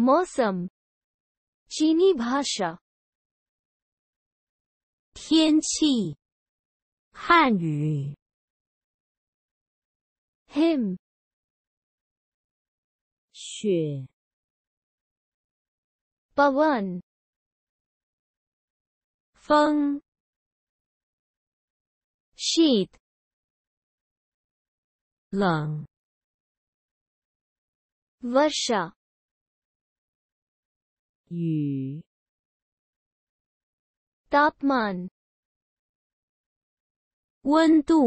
mosam，Chinese，天气，汉语 h i m 雪 b a w a n 风，sheet，浪 व र s h a तापमान वंतु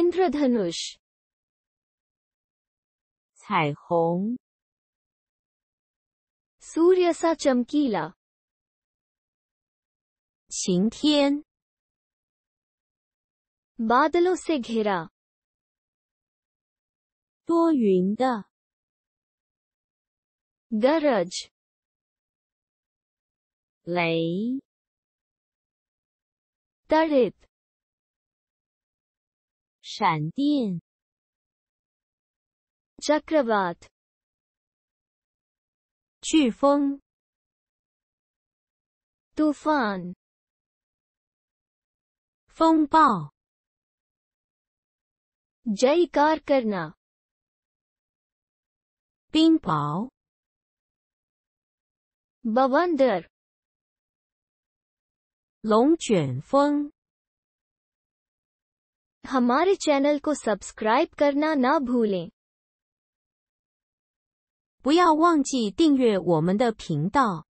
इंद्रधनुष 彩虹 सूर्य सा चमकीला 晴天 बादलों से घिरा 多云的 Garaj, lấy Target. Sản điện. Chakravat. Chư phong. Tu phan. karna. pingpao. b a w a n d e r 龙卷风。我们的频道，不要忘记订阅我们的频道。